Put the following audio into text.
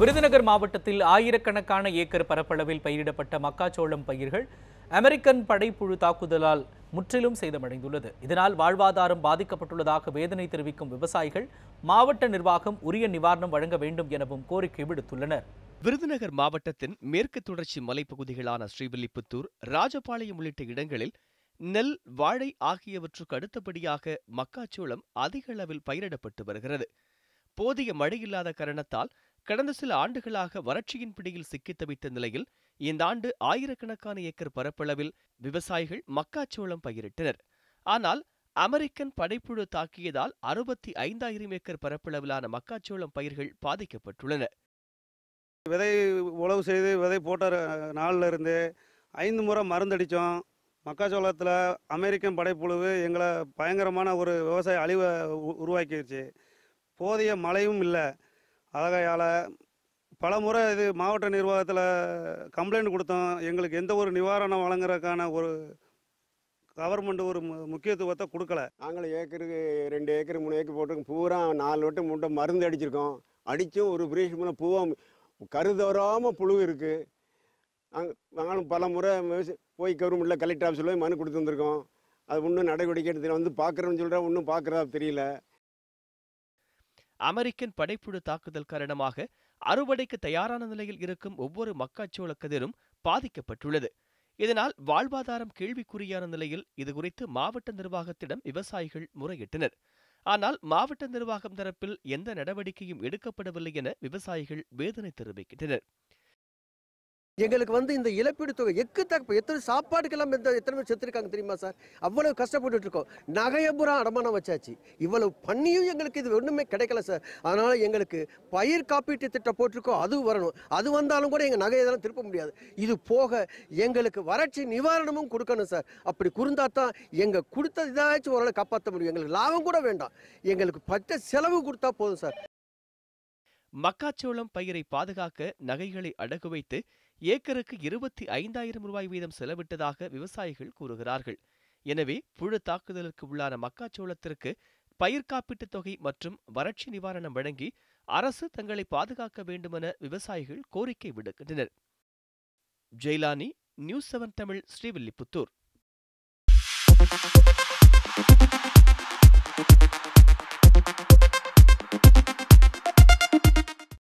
விருதுநகர் மாவட்டத்தில் ஆயிரக்கணக்கான ஏக்கர் பரப்பளவில் பயிரிடப்பட்ட மக்காச்சோளம் பயிர்கள் அமெரிக்கன் படைப்புழு தாக்குதலால் முற்றிலும் சேதமடைந்துள்ளது இதனால் வாழ்வாதாரம் பாதிக்கப்பட்டுள்ளதாக வேதனை தெரிவிக்கும் விவசாயிகள் மாவட்ட நிர்வாகம் உரிய நிவாரணம் வழங்க வேண்டும் எனவும் கோரிக்கை விடுத்துள்ளனர் விருதுநகர் மாவட்டத்தின் மேற்கு தொடர்ச்சி மலைப்பகுதிகளான ஸ்ரீவில்லிபுத்தூர் ராஜபாளையம் உள்ளிட்ட இடங்களில் நெல் வாழை ஆகியவற்றுக்கு அடுத்தபடியாக மக்காச்சோளம் அதிக அளவில் பயிரிடப்பட்டு வருகிறது போதிய மழையில்லாத காரணத்தால் கடந்த சில ஆண்டுகளாக வறட்சியின் பிடியில் சிக்கித் தவித்த நிலையில் இந்த ஆண்டு ஆயிரக்கணக்கான ஏக்கர் பரப்பளவில் விவசாயிகள் மக்காச்சோளம் பயிரிட்டனர் ஆனால் அமெரிக்கன் படைப்புழு தாக்கியதால் அறுபத்தி ஐந்தாயிரம் ஏக்கர் பரப்பளவிலான மக்காச்சோளம் பயிர்கள் பாதிக்கப்பட்டுள்ளன விதை உழவு செய்து விதை போட்ட நாளில் இருந்து ஐந்து முறை மருந்தடித்தோம் மக்காச்சோளத்தில் அமெரிக்கன் படைப்புழுவு எங்களை பயங்கரமான ஒரு விவசாய அழிவை உருவாக்கிடுச்சு போதிய மழையும் இல்லை ஆகையால் பல முறை இது மாவட்ட நிர்வாகத்தில் கம்ப்ளைண்ட் கொடுத்தோம் எங்களுக்கு எந்த ஒரு நிவாரணம் வழங்குறதுக்கான ஒரு கவர்மெண்ட் ஒரு முக்கியத்துவத்தை கொடுக்கல நாங்களும் ஏக்கருக்கு ரெண்டு ஏக்கர் மூணு ஏக்கர் போட்டு பூரா நாலு வட்டம் மூட்டை மருந்து அடிச்சிருக்கோம் அடித்தும் ஒரு பிரீஷ் மூலம் பூவா கருதராமல் புழு இருக்குது நாங்களும் பல முறை போய் கவர்மெண்டில் கலெக்டர் ஆஃபீஸில் போய் மனு கொடுத்துருந்துருக்கோம் அது ஒன்றும் நடவடிக்கை எடுத்து வந்து பார்க்குறோன்னு சொல்கிறேன் ஒன்றும் பார்க்குறதா தெரியல அமெரிக்கன் படைப்புழு தாக்குதல் காரணமாக அறுவடைக்கு தயாரான நிலையில் இருக்கும் ஒவ்வொரு மக்காச்சோள கதிரும் பாதிக்கப்பட்டுள்ளது இதனால் வாழ்வாதாரம் கேள்விக்குறியான நிலையில் இதுகுறித்து மாவட்ட நிர்வாகத்திடம் விவசாயிகள் முறையிட்டனர் ஆனால் மாவட்ட நிர்வாகம் தரப்பில் எந்த நடவடிக்கையும் எடுக்கப்படவில்லை என விவசாயிகள் வேதனை தெரிவிக்கின்றனர் எங்களுக்கு வந்து இந்த இழப்பீடு தொகை எக்கு தகப்பு எத்தனை சாப்பாடுக்கெல்லாம் எந்த எத்தனை பேர் செத்துருக்காங்க தெரியுமா சார் அவ்வளவு கஷ்டப்பட்டு இருக்கோம் நகையபுரா அடமானம் வச்சாச்சு இவ்வளவு பண்ணியும் எங்களுக்கு இது ஒன்றுமே கிடைக்கல சார் அதனால் எங்களுக்கு பயிர் காப்பீட்டு திட்டம் போட்டிருக்கோம் அது வரணும் அது வந்தாலும் கூட எங்கள் நகையெல்லாம் திருப்ப முடியாது இது போக எங்களுக்கு வறட்சி நிவாரணமும் கொடுக்கணும் சார் அப்படி குறுந்தா தான் எங்கள் கொடுத்த இதாச்சும் ஓரளவு காப்பாற்ற முடியும் எங்களுக்கு லாபம் கூட வேண்டாம் எங்களுக்கு பட்ட செலவு கொடுத்தா போதும் சார் மக்காச்சோளம் பயிரை பாதுகாக்க நகைகளை அடகு வைத்து ஏக்கருக்கு இருபத்தி ஐந்தாயிரம் ரூபாய் வீதம் செலவிட்டதாக விவசாயிகள் கூறுகிறார்கள் எனவே புழு தாக்குதலுக்கு உள்ளான மக்காச்சோளத்திற்கு பயிர் காப்பீட்டுத் தொகை மற்றும் வறட்சி நிவாரணம் வழங்கி அரசு தங்களை பாதுகாக்க வேண்டுமென விவசாயிகள் கோரிக்கை விடுக்கின்றனர் ஜெய்லானி நியூஸ் செவன் தமிழ் ஸ்ரீவில்லிபுத்தூர்